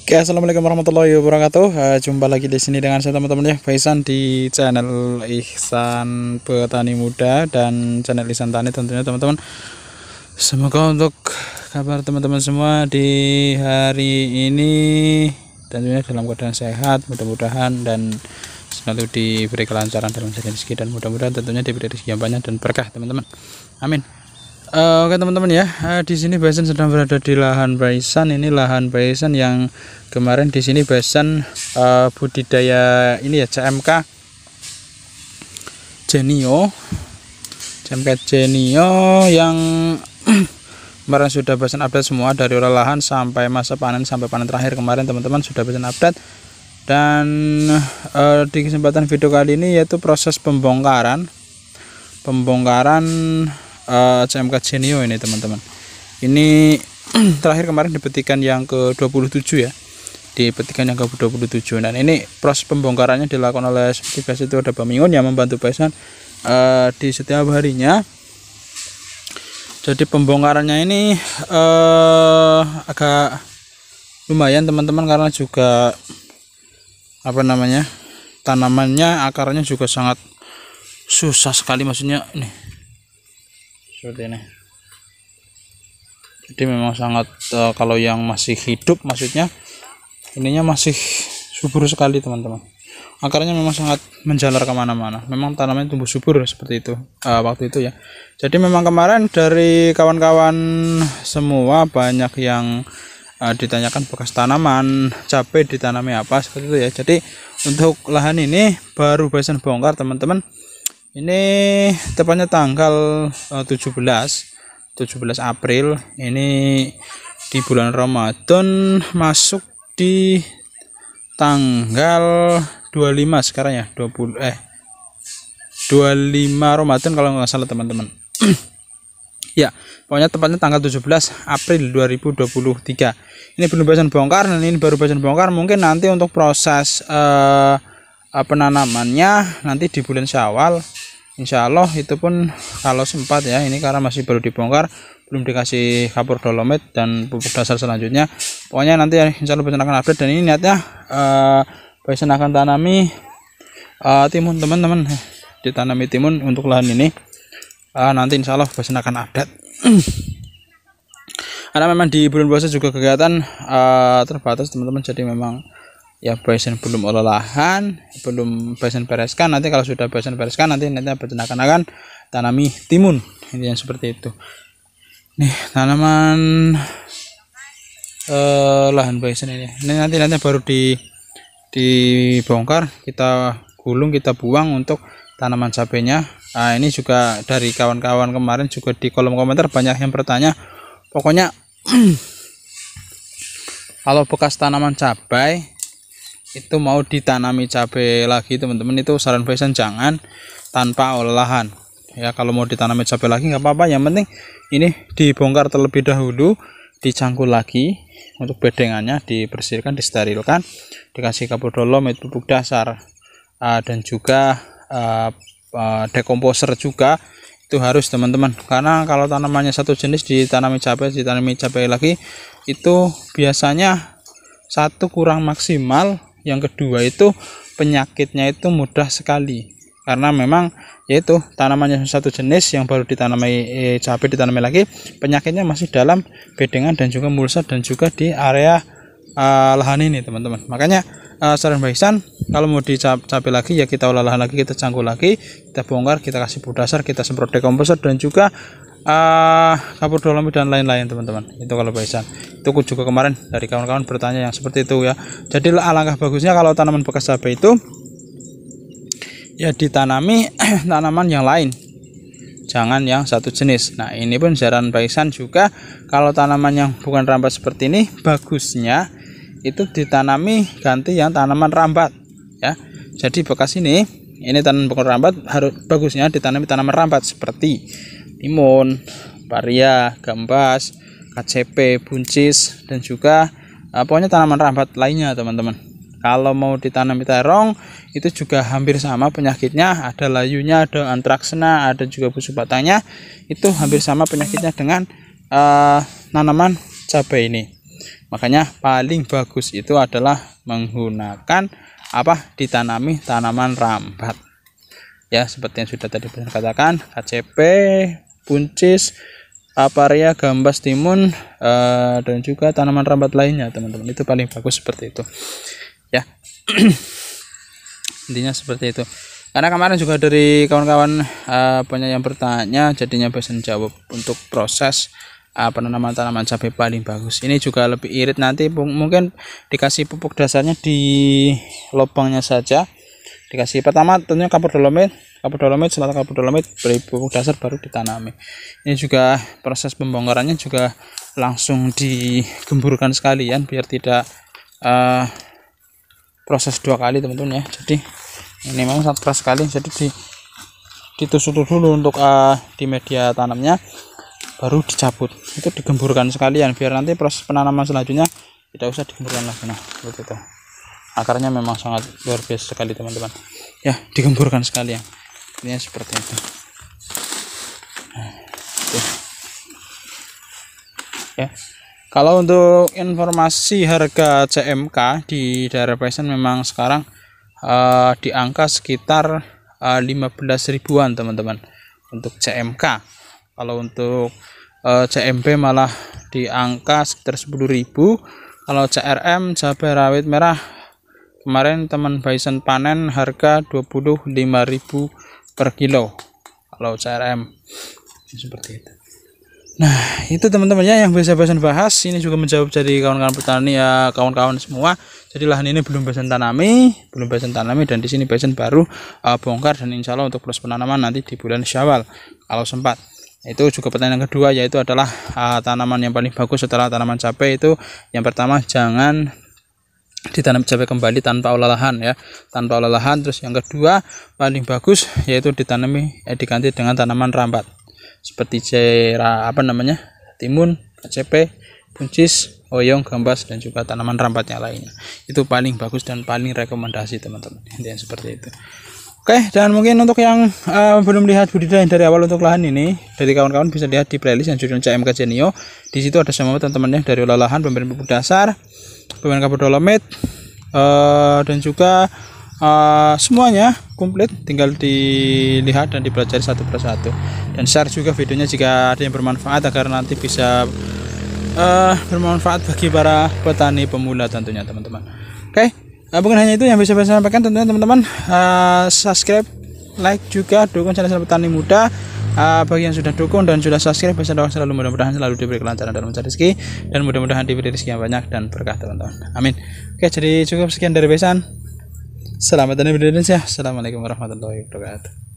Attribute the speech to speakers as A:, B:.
A: Oke, assalamualaikum warahmatullahi wabarakatuh. Eh, jumpa lagi di sini dengan saya teman-teman ya, Faisan di channel Ihsan Petani Muda dan channel Ihsan Tani tentunya teman-teman. Semoga untuk kabar teman-teman semua di hari ini tentunya dalam keadaan sehat, mudah-mudahan dan selalu diberi kelancaran dalam segala rezeki dan mudah-mudahan tentunya diberi rezeki yang banyak dan berkah teman-teman. Amin. Uh, Oke teman-teman ya, uh, di sini Basan sedang berada di lahan Basan. Ini lahan Basan yang kemarin di sini Basan uh, budidaya ini ya CMK Genio, CMK Genio yang kemarin sudah Basan update semua dari olah lahan sampai masa panen sampai panen terakhir kemarin teman-teman sudah Basan update dan uh, di kesempatan video kali ini yaitu proses pembongkaran pembongkaran uh, CMK Genio ini teman-teman ini terakhir kemarin dipetikan yang ke 27 ya di yang ke 27 dan ini proses pembongkarannya dilakukan oleh seperti biasa itu ada pemingun yang membantu pesan uh, eh, di setiap harinya jadi pembongkarannya ini uh, agak lumayan teman-teman karena juga apa namanya tanamannya akarnya juga sangat susah sekali maksudnya nih seperti ini jadi memang sangat uh, kalau yang masih hidup maksudnya ininya masih subur sekali teman-teman akarnya memang sangat menjalar kemana-mana memang tanaman tumbuh subur seperti itu uh, waktu itu ya jadi memang kemarin dari kawan-kawan semua banyak yang uh, ditanyakan bekas tanaman cabai ditanami apa seperti itu ya jadi untuk lahan ini baru bahasan bongkar teman-teman ini tepatnya tanggal 17 eh, 17 April ini di bulan Ramadan masuk di tanggal 25 sekarang ya 20 eh 25 Ramadan kalau nggak salah teman-teman ya pokoknya tepatnya tanggal 17 April 2023 ini belum bahasan bongkar dan ini baru bahasan bongkar mungkin nanti untuk proses eh, penanamannya nanti di bulan Syawal Insya Allah itu pun kalau sempat ya ini karena masih baru dibongkar belum dikasih kapur dolomit dan pupuk dasar selanjutnya pokoknya nanti ya insya Allah akan update dan ini niatnya uh, eh, Baisen akan tanami uh, timun teman-teman ditanami timun untuk lahan ini uh, nanti insya Allah Baisen akan update karena memang di bulan puasa juga kegiatan uh, terbatas teman-teman jadi memang ya pasien belum olah lahan belum pasien bereskan nanti kalau sudah pasien bereskan nanti nanti akan akan tanami timun ini yang seperti itu nih tanaman eh, lahan pasien ini ini nanti nanti baru di dibongkar kita gulung kita buang untuk tanaman cabenya nah ini juga dari kawan-kawan kemarin juga di kolom komentar banyak yang bertanya pokoknya kalau bekas tanaman cabai itu mau ditanami cabai lagi teman-teman itu saran fashion jangan tanpa olahan ya kalau mau ditanami cabai lagi nggak apa-apa yang penting ini dibongkar terlebih dahulu dicangkul lagi untuk bedengannya dibersihkan disterilkan dikasih kapur dolom itu pupuk dasar uh, dan juga uh, uh, dekomposer juga itu harus teman-teman karena kalau tanamannya satu jenis ditanami cabai ditanami cabai lagi itu biasanya satu kurang maksimal yang kedua itu penyakitnya itu mudah sekali karena memang yaitu tanamannya satu jenis yang baru ditanami eh, cabai ditanami lagi penyakitnya masih dalam bedengan dan juga mulsa dan juga di area uh, lahan ini teman-teman makanya uh, saran baikan kalau mau dicapai lagi ya kita olah lahan lagi kita cangkul lagi kita bongkar kita kasih pupuk dasar kita semprot dekomposer dan juga uh, kapur dolomit dan lain-lain teman-teman itu kalau baisan itu juga kemarin dari kawan-kawan bertanya yang seperti itu ya jadi alangkah bagusnya kalau tanaman bekas cabai itu ya ditanami tanaman yang lain jangan yang satu jenis nah ini pun saran baisan juga kalau tanaman yang bukan rambat seperti ini bagusnya itu ditanami ganti yang tanaman rambat ya jadi bekas ini ini tanaman bukan rambat harus bagusnya ditanami tanaman rambat seperti timun, paria, gambas, KCP, buncis dan juga uh, pokoknya tanaman rambat lainnya teman-teman. Kalau mau ditanami terong itu juga hampir sama penyakitnya, ada layunya, ada antraksena, ada juga busuk batangnya. Itu hampir sama penyakitnya dengan uh, tanaman cabai ini. Makanya paling bagus itu adalah menggunakan apa ditanami tanaman rambat ya seperti yang sudah tadi saya katakan KCP buncis, aparia, gambas timun uh, dan juga tanaman rambat lainnya, teman-teman. Itu paling bagus seperti itu. Ya. Intinya seperti itu. Karena kemarin juga dari kawan-kawan uh, yang bertanya, jadinya pesan jawab untuk proses uh, penanaman tanaman cabai paling bagus. Ini juga lebih irit nanti mungkin dikasih pupuk dasarnya di lubangnya saja. Dikasih pertama tentunya kapur dolomit kapur dolomit setelah kapur dolomit beri pupuk dasar baru ditanami ini juga proses pembongkarannya juga langsung digemburkan sekalian biar tidak uh, proses dua kali teman-teman ya jadi ini memang sangat keras sekali jadi di ditusuk dulu untuk uh, di media tanamnya baru dicabut itu digemburkan sekalian biar nanti proses penanaman selanjutnya tidak usah digemburkan lagi nah seperti itu akarnya memang sangat luar biasa sekali teman-teman ya digemburkan sekalian ini seperti itu ya kalau untuk informasi harga CMK di daerah Pesen memang sekarang uh, di angka sekitar uh, eh, 15 ribuan teman-teman untuk CMK kalau untuk uh, eh, CMP malah di angka sekitar 10 ribu kalau CRM cabai rawit merah kemarin teman Bison panen harga 25.000 per kilo kalau CRM seperti itu nah itu teman-teman ya yang bisa Basan bahas ini juga menjawab dari kawan-kawan petani ya kawan-kawan semua jadi lahan ini belum Basan tanami belum Basan tanami dan di sini Basan baru uh, bongkar dan insya Allah untuk proses penanaman nanti di bulan Syawal kalau sempat itu juga pertanyaan kedua yaitu adalah uh, tanaman yang paling bagus setelah tanaman cabai itu yang pertama jangan ditanam cabai kembali tanpa olahan ya tanpa olahan terus yang kedua paling bagus yaitu ditanami eh, diganti dengan tanaman rambat seperti cera apa namanya timun KCP buncis oyong gambas dan juga tanaman rambatnya lainnya itu paling bagus dan paling rekomendasi teman-teman yang seperti itu Oke, dan mungkin untuk yang uh, belum lihat budidaya dari awal untuk lahan ini, dari kawan-kawan bisa lihat di playlist yang judulnya CMK Genio. Di situ ada semua teman-temannya dari olah lahan, pemberian pupuk dasar, pemberian kapur dolomit, uh, dan juga uh, semuanya komplit. Tinggal dilihat dan dipelajari satu persatu. Dan share juga videonya jika ada yang bermanfaat agar nanti bisa uh, bermanfaat bagi para petani pemula tentunya teman-teman. Oke. Okay? nah, bukan hanya itu yang bisa saya sampaikan tentunya teman-teman uh, subscribe like juga dukung channel petani muda uh, bagi yang sudah dukung dan sudah subscribe bisa doa selalu mudah-mudahan selalu diberi kelancaran dan mencari rezeki dan mudah-mudahan diberi rezeki yang banyak dan berkah teman-teman amin oke jadi cukup sekian dari Besan selamat dan ya assalamualaikum warahmatullahi wabarakatuh